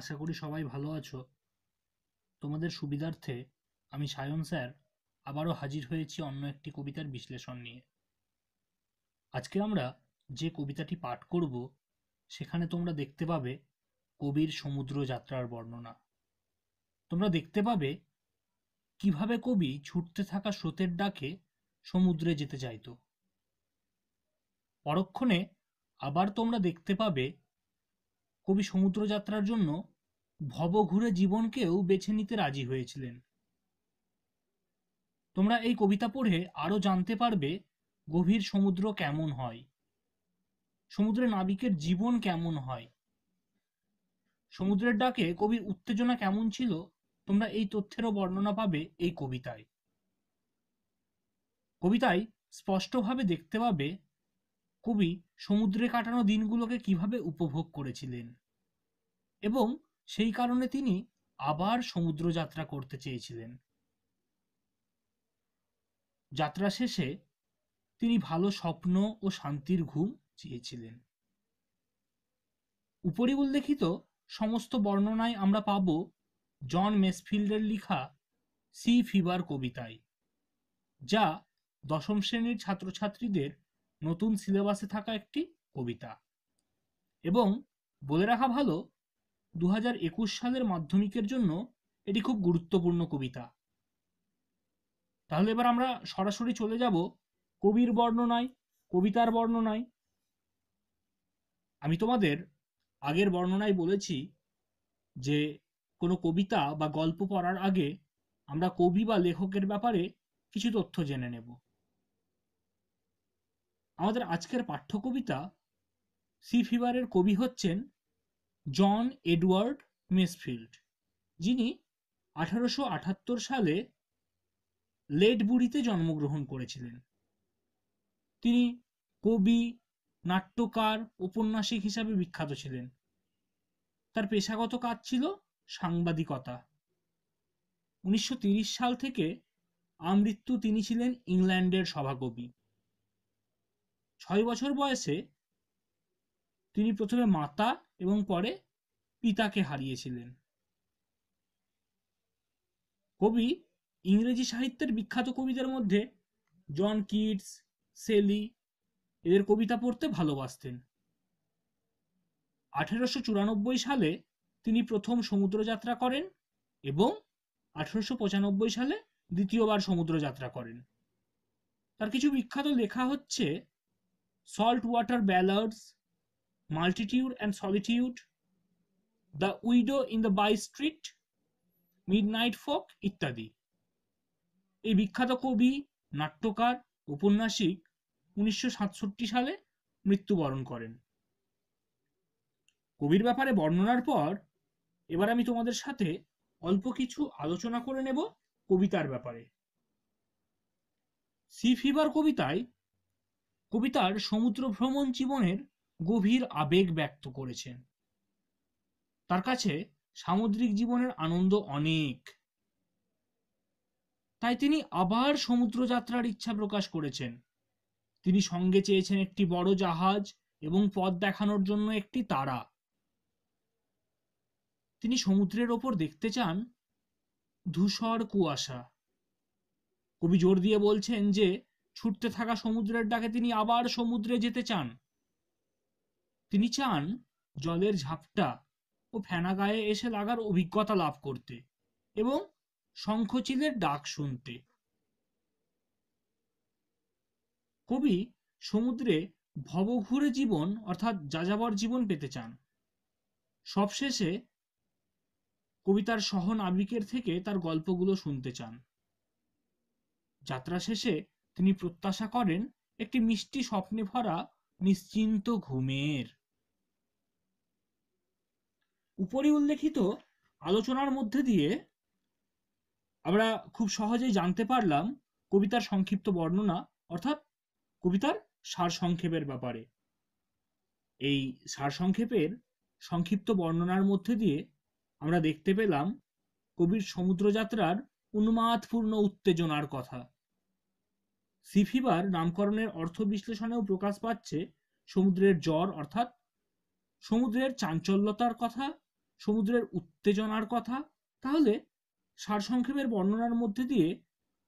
আশা করি সবাই ভালো আছো তোমাদের সুবিধার্থে আমি সায়ন স্যার আবারও হাজির হয়েছি অন্য একটি কবিতার বিশ্লেষণ নিয়ে আজকে আমরা যে কবিতাটি পাঠ করব সেখানে তোমরা দেখতে পাবে কবির সমুদ্র যাত্রার বর্ণনা তোমরা দেখতে পাবে কিভাবে কবি ছুটতে থাকা স্রোতের ডাকে সমুদ্রে যেতে চাইত পরক্ষণে আবার তোমরা দেখতে পাবে কবি সমুদ্রযাত্রার জন্য ভবঘুরে জীবনকেও বেছে নিতে রাজি হয়েছিলেন তোমরা এই কবিতা পড়ে আরও জানতে পারবে গভীর সমুদ্র কেমন হয় সমুদ্রে নাবিকের জীবন কেমন হয় সমুদ্রের ডাকে কবির উত্তেজনা কেমন ছিল তোমরা এই তথ্যেরও বর্ণনা পাবে এই কবিতায় কবিতায় স্পষ্টভাবে দেখতে পাবে কবি সমুদ্রে কাটানো দিনগুলোকে কিভাবে উপভোগ করেছিলেন এবং সেই কারণে তিনি আবার সমুদ্র যাত্রা করতে চেয়েছিলেন যাত্রা শেষে তিনি ভালো স্বপ্ন ও শান্তির ঘুম চেয়েছিলেন উপরি উল্লেখিত সমস্ত বর্ণনায় আমরা পাব জন মেসফিল্ডের লিখা সি ফিবার কবিতায় যা দশম শ্রেণীর ছাত্রছাত্রীদের নতুন সিলেবাসে থাকা একটি কবিতা এবং বলে রাখা ভালো দু সালের মাধ্যমিকের জন্য এটি খুব গুরুত্বপূর্ণ কবিতা তাহলে এবার আমরা সরাসরি চলে যাব কবির বর্ণনায় কবিতার বর্ণনায় আমি তোমাদের আগের বর্ণনায় বলেছি যে কোনো কবিতা বা গল্প পড়ার আগে আমরা কবি বা লেখকের ব্যাপারে কিছু তথ্য জেনে নেব আমাদের আজকের পাঠ্য কবিতা সি ফিভারের কবি হচ্ছেন জন এডওয়ার্ড মেসফিল্ড যিনি আঠারোশো আঠাত্তর সালে লেডবুড়িতে জন্মগ্রহণ করেছিলেন তিনি কবি নাট্যকার ঔপন্যাসিক হিসাবে বিখ্যাত ছিলেন তার পেশাগত কাজ ছিল সাংবাদিকতা উনিশশো সাল থেকে আমৃত্যু তিনি ছিলেন ইংল্যান্ডের সভাকবি ছয় বছর বয়সে তিনি প্রথমে মাতা এবং পরে পিতাকে হারিয়েছিলেন কবি ইংরেজি সাহিত্যের বিখ্যাত কবিদের মধ্যে জন কিটস সেলি এদের কবিতা পড়তে ভালোবাসতেন আঠেরোশো চুরানব্বই সালে তিনি প্রথম সমুদ্রযাত্রা করেন এবং আঠেরোশো পঁচানব্বই সালে দ্বিতীয়বার সমুদ্রযাত্রা করেন তার কিছু বিখ্যাত লেখা হচ্ছে saltwater ballads, multitude and solitude, the widow in the by street, midnight folk ইত্যাদি এই বিখ্যাত কবি নাট্যকার উপন্যাসিক উনিশশো সালে মৃত্যুবরণ করেন কবির ব্যাপারে বর্ণনার পর এবার আমি তোমাদের সাথে অল্প কিছু আলোচনা করে নেব কবিতার ব্যাপারে সি ফিভার কবিতায় কবিতার সমুদ্র ভ্রমণ জীবনের গভীর আবেগ ব্যক্ত করেছেন তার কাছে সামুদ্রিক জীবনের আনন্দ অনেক তাই তিনি আবার সমুদ্র যাত্রার ইচ্ছা প্রকাশ করেছেন তিনি সঙ্গে চেয়েছেন একটি বড় জাহাজ এবং পথ দেখানোর জন্য একটি তারা তিনি সমুদ্রের ওপর দেখতে চান ধূসর কুয়াশা কবি জোর দিয়ে বলছেন যে ছুটতে থাকা সমুদ্রের ডাকে তিনি আবার সমুদ্রে যেতে চান তিনি চান জলের ঝাপটা ও ফেনা গায়ে এসে লাগার অভিজ্ঞতা লাভ করতে এবং শঙ্খচিলের ডাক শুনতে কবি সমুদ্রে ভবঘুরে জীবন অর্থাৎ যাযাবর জীবন পেতে চান সবশেষে কবিতার সহ নাবিকের থেকে তার গল্পগুলো শুনতে চান যাত্রা শেষে তিনি প্রত্যাশা করেন একটি মিষ্টি স্বপ্নে ভরা নিশ্চিন্ত ঘুমের উপরে উল্লেখিত আলোচনার মধ্যে দিয়ে আমরা খুব সহজেই জানতে পারলাম কবিতার সংক্ষিপ্ত বর্ণনা অর্থাৎ কবিতার সার সংক্ষেপের ব্যাপারে এই সার সংক্ষেপের সংক্ষিপ্ত বর্ণনার মধ্যে দিয়ে আমরা দেখতে পেলাম কবির সমুদ্রযাত্রার উন্মাদপূর্ণ উত্তেজনার কথা সিফিবার নামকরণের অর্থ বিশ্লেষণেও প্রকাশ পাচ্ছে সমুদ্রের জ্বর অর্থাৎ সমুদ্রের চাঞ্চল্যতার কথা সমুদ্রের উত্তেজনার কথা তাহলে সারসংক্ষেপের বর্ণনার মধ্যে দিয়ে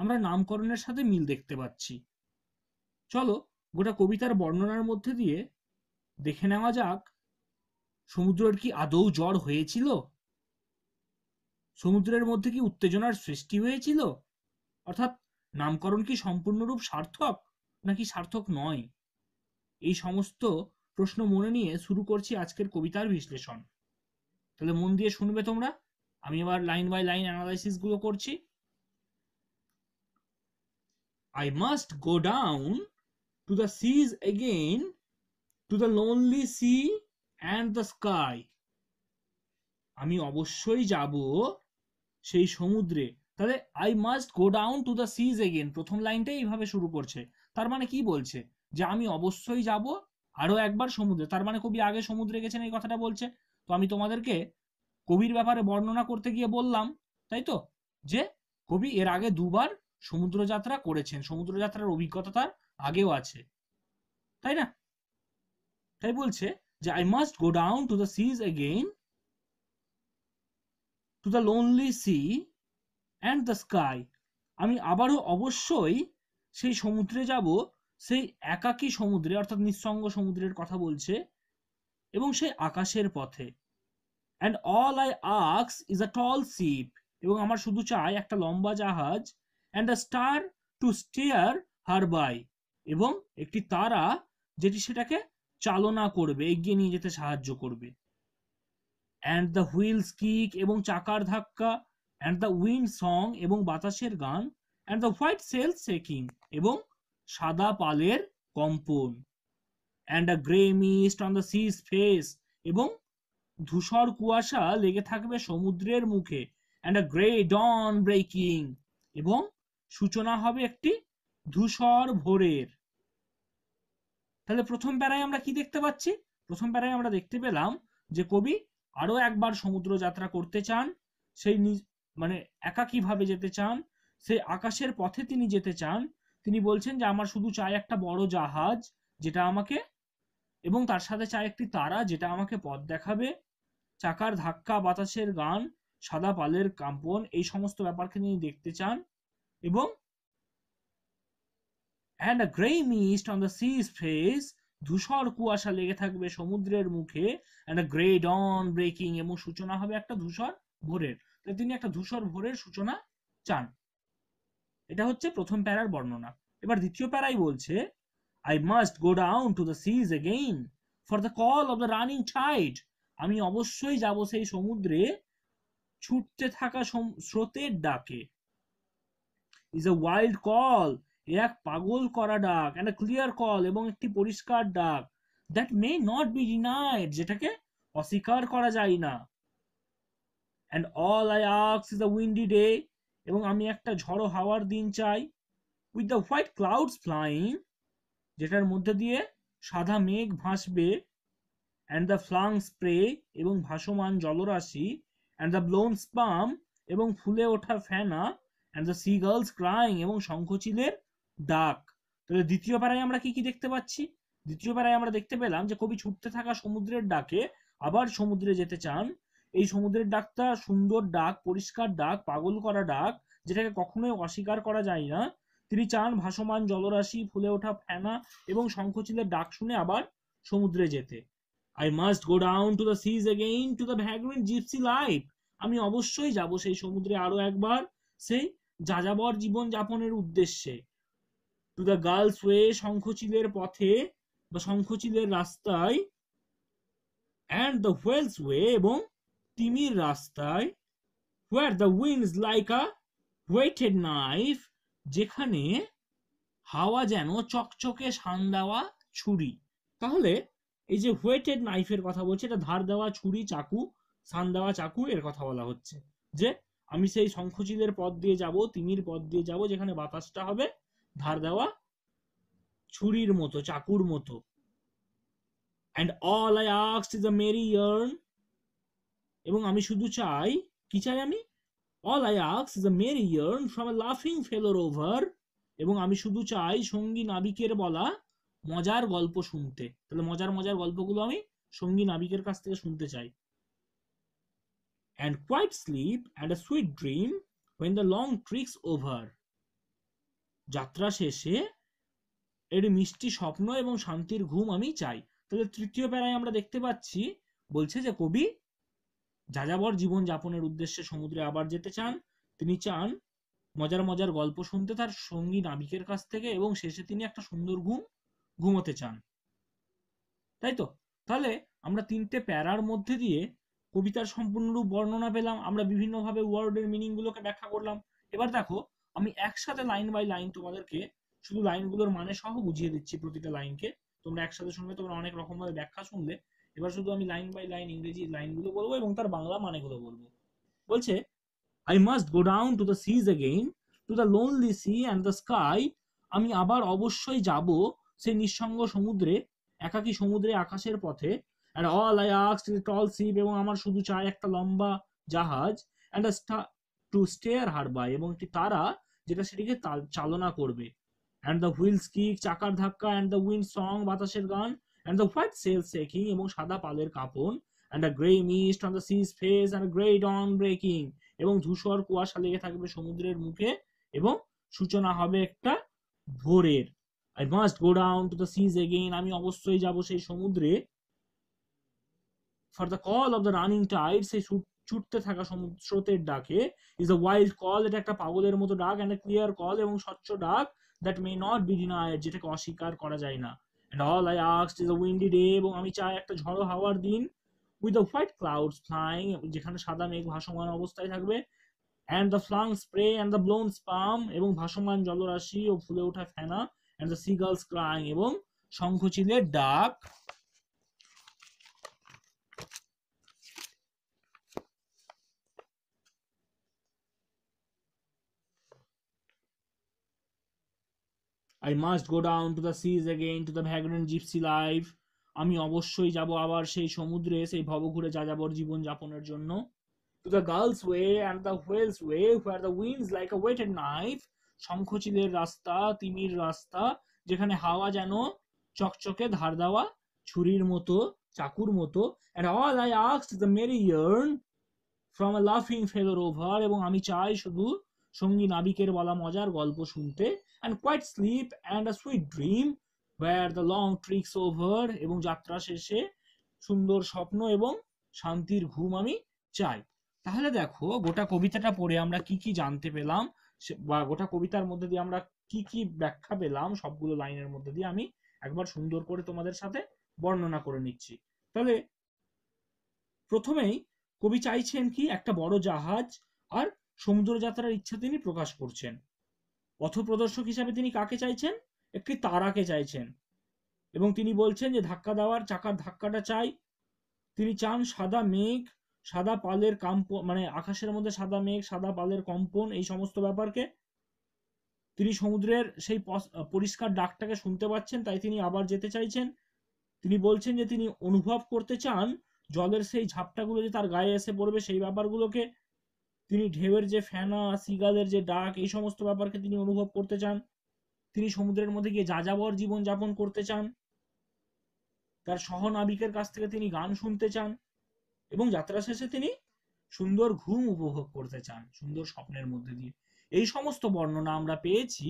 আমরা নামকরণের সাথে মিল দেখতে পাচ্ছি চলো গোটা কবিতার বর্ণনার মধ্যে দিয়ে দেখে নেওয়া যাক সমুদ্রের কি আদৌ জ্বর হয়েছিল সমুদ্রের মধ্যে কি উত্তেজনার সৃষ্টি হয়েছিল অর্থাৎ নামকরণ কি সম্পূর্ণরূপ সার্থক নাকি সার্থক নয় এই সমস্ত প্রশ্ন মনে নিয়ে শুরু করছি আজকের কবিতার বিশ্লেষণ তাহলে মন দিয়ে শুনবে তোমরা আমি এবার লাইন বাই লাইন অ্যানালাইসিস গুলো করছি I must go down to the seas again to the lonely sea and the sky আমি অবশ্যই যাব সেই সমুদ্রে তাহলে I must go down to the seas again প্রথম লাইনটাই এইভাবে শুরু করছে তার মানে কি বলছে যে আমি অবশ্যই যাব আরও একবার সমুদ্রে তার মানে কবি আগে সমুদ্রে গেছেন এই কথাটা বলছে তো আমি তোমাদেরকে কবির ব্যাপারে বর্ণনা করতে গিয়ে বললাম তাই তো যে কবি এর আগে দুবার সমুদ্র যাত্রা করেছেন সমুদ্র যাত্রার অভিজ্ঞতা তার আগেও আছে তাই না তাই বলছে যে I must go down to the seas again to the lonely sea and the sky আমি আবারও অবশ্যই সেই সমুদ্রে যাব সেই একাকী সমুদ্রে অর্থাৎ নিঃসঙ্গ সমুদ্রের কথা বলছে এবং সেই আকাশের পথে অ্যান্ড অল আই আক্স ইজ আ টল সিপ এবং আমার শুধু চাই একটা লম্বা জাহাজ and a star to steer her by এবং একটি তারা যেটি সেটাকে চালনা করবে এগিয়ে নিয়ে যেতে সাহায্য করবে অ্যান্ড দ্য হুইলস কিক এবং চাকার ধাক্কা অ্যান্ড দ্য উইন্ড সং এবং বাতাসের গান and the white sail shaking এবং সাদা পালের কম্পন and the grey mist on the sea's face এবং ধূসর কুয়াশা লেগে থাকবে সমুদ্রের মুখে and the grey dawn breaking এবং সূচনা হবে একটি ধূসর ভোরের তাহলে প্রথম প্যারায় আমরা কি দেখতে পাচ্ছি প্রথম প্যারায় আমরা দেখতে পেলাম যে কবি আরও একবার সমুদ্র যাত্রা করতে চান সেই মানে একা কিভাবে যেতে চান সেই আকাশের পথে তিনি যেতে চান তিনি বলছেন যে আমার শুধু চাই একটা বড় জাহাজ যেটা আমাকে এবং তার সাথে চাই একটি তারা যেটা আমাকে পথ দেখাবে চাকার ধাক্কা বাতাসের গান সাদা পালের কাম্পন এই সমস্ত ব্যাপারকে তিনি দেখতে চান এবং and a grey mist on the sea's face ধূসর কুয়াশা লেগে থাকবে সমুদ্রের মুখে and a grey dawn breaking এবং সূচনা হবে একটা ধূসর ভোরের তিনি একটা ধূসর ভোরের সূচনা চান এটা হচ্ছে প্রথম প্যারার বর্ণনা এবার দ্বিতীয় প্যারাই বলছে I must go down to the seas again for the call of the running tide আমি অবশ্যই যাব সেই সমুদ্রে ছুটতে থাকা স্রোতের ডাকে is a wild call a এক পাগল করা ডাক এন্ড এ ক্লিয়ার কল এবং একটি পরিষ্কার ডাক that may not be denied যেটাকে অস্বীকার করা যায় না অ্যান্ড অল আই আক্স ইজ দ্য উইন্ডি ডে এবং আমি একটা ঝড়ো হাওয়ার দিন চাই with the white clouds flying যেটার মধ্যে দিয়ে সাদা মেঘ ভাসবে অ্যান্ড দ্য ফ্লাং স্প্রে এবং ভাসমান জলরাশি অ্যান্ড দ্য ব্লোন স্পাম এবং ফুলে ওঠা ফেনা অ্যান্ড দ্য গার্লস ক্রাইং এবং শঙ্খচিলের ডাক তাহলে দ্বিতীয় পাড়ায় আমরা কি কি দেখতে পাচ্ছি দ্বিতীয় পাড়ায় আমরা দেখতে পেলাম যে কবি ছুটতে থাকা সমুদ্রের ডাকে আবার সমুদ্রে যেতে চান এই সমুদ্রের ডাকটা সুন্দর ডাক পরিষ্কার ডাক পাগল করা ডাক যেটাকে কখনোই অস্বীকার করা যায় না তিনি চান ভাসমান জলরাশি ফুলে ওঠা ফেনা এবং শঙ্খচিলের ডাক শুনে আবার সমুদ্রে যেতে I must go down to the seas again to the vagrant gypsy life আমি অবশ্যই যাব সেই সমুদ্রে আরো একবার সেই যাযাবর জীবন যাপনের উদ্দেশ্যে টু দ্য গার্লস ওয়ে শঙ্খচিলের পথে বা শঙ্খচিলের রাস্তায় অ্যান্ড দ্য হোয়েলস ওয়ে এবং তিমির রাস্তায় where the wind's like a whetted knife যেখানে হাওয়া যেন চকচকে সান দেওয়া ছুরি তাহলে এই যে ওয়েটেড নাইফের কথা বলছে এটা ধার দেওয়া ছুরি চাকু সান দেওয়া চাকু এর কথা বলা হচ্ছে যে আমি সেই শঙ্খচিলের পথ দিয়ে যাব তিমির পথ দিয়ে যাব যেখানে বাতাসটা হবে ধার দেওয়া ছুরির মতো চাকুর মতো and all I ask is a Mary yarn এবং আমি শুধু চাই কি চাই আমি অল আই আক্স is Mary yarn from a লাফিং ফেলোর ওভার এবং আমি শুধু চাই সঙ্গী নাবিকের বলা মজার গল্প শুনতে তাহলে মজার মজার গল্পগুলো আমি সঙ্গী নাবিকের কাছ থেকে শুনতে চাই and quiet sleep and a sweet dream when the long trick's over যাত্রা শেষে এর মিষ্টি স্বপ্ন এবং শান্তির ঘুম আমি চাই তাহলে তৃতীয় প্যারায় আমরা দেখতে পাচ্ছি বলছে যে কবি যাযাবর জীবন যাপনের উদ্দেশ্যে সমুদ্রে আবার যেতে চান তিনি চান মজার মজার গল্প শুনতে তার সঙ্গী নাবিকের কাছ থেকে এবং শেষে তিনি একটা সুন্দর ঘুম ঘুমোতে চান তাই তো তাহলে আমরা তিনটে প্যারার মধ্যে দিয়ে কবিতার সম্পূর্ণরূপ বর্ণনা পেলাম আমরা বিভিন্নভাবে ওয়ার্ডের মিনিংগুলোকে ব্যাখ্যা করলাম এবার দেখো আমি একসাথে লাইন বাই লাইন তোমাদেরকে শুধু লাইনগুলোর মানে সহ বুঝিয়ে দিচ্ছি প্রতিটা লাইনকে তোমরা একসাথে শুনলে তোমরা অনেক রকমভাবে ব্যাখ্যা শুনলে এবার শুধু আমি লাইন বাই লাইন ইংরেজি লাইনগুলো বলবো এবং তার বাংলা মানেগুলো বলবো বলছে I must go down to the seas again to the lonely sea and the sky আমি আবার অবশ্যই যাব সেই নিঃসঙ্গ সমুদ্রে একাকি সমুদ্রে আকাশের পথে অ্যান্ড অল আই আক্স টল শিপ এবং আমার শুধু চাই একটা লম্বা জাহাজ অ্যান্ড টু স্টেয়ার হারবাই এবং একটি তারা যেটা সেটিকে চালনা করবে অ্যান্ড দ্য হুইলস কিক চাকার ধাক্কা অ্যান্ড দ্য উইন্ড সং বাতাসের গান and the white sail shaking এবং সাদা পালের কাঁপন and a grey mist on the sea's face and a grey dawn breaking এবং ধূসর কুয়াশা লেগে থাকবে সমুদ্রের মুখে এবং সূচনা হবে একটা ভোরের I must go down to the seas again আমি অবশ্যই যাব সেই সমুদ্রে for the call of the running tide সেই ছুটতে থাকা স্রোতের ডাকে ইজ আ ওয়াইল্ড কল এটা একটা পাগলের মতো ডাক অ্যান্ড ক্লিয়ার কল এবং স্বচ্ছ ডাক that may not be denied যেটাকে অস্বীকার করা যায় না And all I asked is a windy day এবং আমি চাই একটা ঝড়ো হাওয়ার দিন with the white clouds flying যেখানে সাদা মেঘ ভাসমান অবস্থায় থাকবে and the flung spray and the blown spume এবং ভাসমান জলরাশি ও ফুলে ওঠা ফেনা অ্যান্ড দ্য সিগালস ক্রাইং এবং শঙ্খচিলের ডাক I must go down to the seas again to the vagrant gypsy life আমি অবশ্যই যাব আবার সেই সমুদ্রে সেই ভবঘুরে যাযাবর জীবন যাপনের জন্য to the gull's way and the whale's way where the wind's like a whetted knife শঙ্খচিলের রাস্তা তিমির রাস্তা যেখানে হাওয়া যেন চকচকে ধার দেওয়া ছুরির মতো চাকুর মতো and all I ask the merry yarn from a লাফিং ফেলোর ওভার এবং আমি চাই শুধু সঙ্গী নাবিকের বলা মজার গল্প শুনতে and quiet sleep and a sweet dream where the long trick's over এবং যাত্রা শেষে সুন্দর স্বপ্ন এবং শান্তির ঘুম আমি চাই তাহলে দেখো গোটা কবিতাটা পড়ে আমরা কি কি জানতে পেলাম বা গোটা কবিতার মধ্যে দিয়ে আমরা কি কি ব্যাখ্যা পেলাম সবগুলো লাইনের মধ্যে দিয়ে আমি একবার সুন্দর করে তোমাদের সাথে বর্ণনা করে নিচ্ছি তাহলে প্রথমেই কবি চাইছেন কি একটা বড় জাহাজ আর সমুদ্রযাত্রার ইচ্ছা তিনি প্রকাশ করছেন পথপ্রদর্শক হিসাবে তিনি কাকে চাইছেন একটি তারাকে চাইছেন এবং তিনি বলছেন যে ধাক্কা দেওয়ার চাকার ধাক্কাটা চাই তিনি চান সাদা মেঘ সাদা পালের কাম্প মানে আকাশের মধ্যে সাদা মেঘ সাদা পালের কম্পন এই সমস্ত ব্যাপারকে তিনি সমুদ্রের সেই পরিষ্কার ডাকটাকে শুনতে পাচ্ছেন তাই তিনি আবার যেতে চাইছেন তিনি বলছেন যে তিনি অনুভব করতে চান জলের সেই ঝাপটাগুলো যে তার গায়ে এসে পড়বে সেই ব্যাপারগুলোকে তিনি ঢেউয়ের যে ফেনা সিগালের যে ডাক এই সমস্ত ব্যাপারকে তিনি অনুভব করতে চান তিনি সমুদ্রের মধ্যে গিয়ে যাযাবর জীবন যাপন করতে চান তার সহনাবিকের কাছ থেকে তিনি গান শুনতে চান এবং যাত্রা শেষে তিনি সুন্দর ঘুম উপভোগ করতে চান সুন্দর স্বপ্নের মধ্যে দিয়ে এই সমস্ত বর্ণনা আমরা পেয়েছি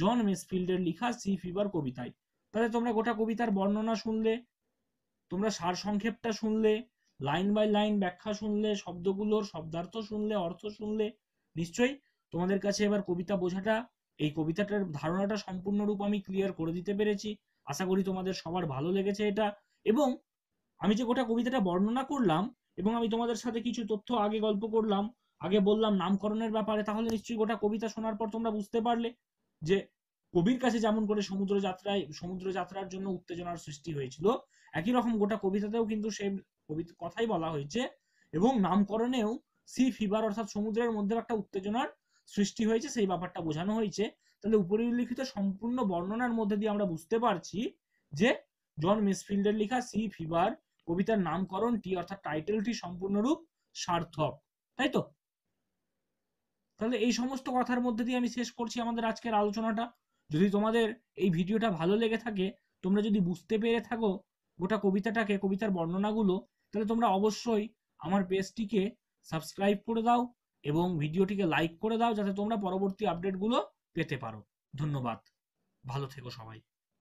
জন মেসফিল্ডের লিখা সি ফিভার কবিতায় তাহলে তোমরা গোটা কবিতার বর্ণনা শুনলে তোমরা সারসংক্ষেপটা শুনলে লাইন বাই লাইন ব্যাখ্যা শুনলে শব্দগুলোর শব্দার্থ শুনলে অর্থ শুনলে নিশ্চয়ই তোমাদের কাছে এবার কবিতা বোঝাটা এই কবিতাটার ধারণাটা সম্পূর্ণরূপ আমি ক্লিয়ার করে দিতে পেরেছি আশা করি তোমাদের সবার ভালো লেগেছে এটা এবং আমি যে গোটা কবিতাটা বর্ণনা করলাম এবং আমি তোমাদের সাথে কিছু তথ্য আগে গল্প করলাম আগে বললাম নামকরণের ব্যাপারে তাহলে নিশ্চয়ই গোটা কবিতা শোনার পর তোমরা বুঝতে পারলে যে কবির কাছে যেমন করে সমুদ্র যাত্রায় সমুদ্র যাত্রার জন্য উত্তেজনার সৃষ্টি হয়েছিল একই রকম গোটা কবিতাতেও কিন্তু সেই কথাই বলা হয়েছে এবং নামকরণেও সি ফিভার অর্থাৎ সমুদ্রের মধ্যে একটা উত্তেজনার সৃষ্টি হয়েছে সেই ব্যাপারটা বোঝানো হয়েছে তাহলে উল্লিখিত সম্পূর্ণ বর্ণনার মধ্যে দিয়ে আমরা বুঝতে পারছি যে জন মিসফিল্ডের লেখা সি ফিভার কবিতার নামকরণটি অর্থাৎ টাইটেলটি সম্পূর্ণরূপ সার্থক তাই তো তাহলে এই সমস্ত কথার মধ্যে দিয়ে আমি শেষ করছি আমাদের আজকের আলোচনাটা যদি তোমাদের এই ভিডিওটা ভালো লেগে থাকে তোমরা যদি বুঝতে পেরে থাকো গোটা কবিতাটাকে কবিতার বর্ণনাগুলো তাহলে তোমরা অবশ্যই আমার পেজটিকে সাবস্ক্রাইব করে দাও এবং ভিডিওটিকে লাইক করে দাও যাতে তোমরা পরবর্তী আপডেটগুলো পেতে পারো ধন্যবাদ ভালো থেকো সবাই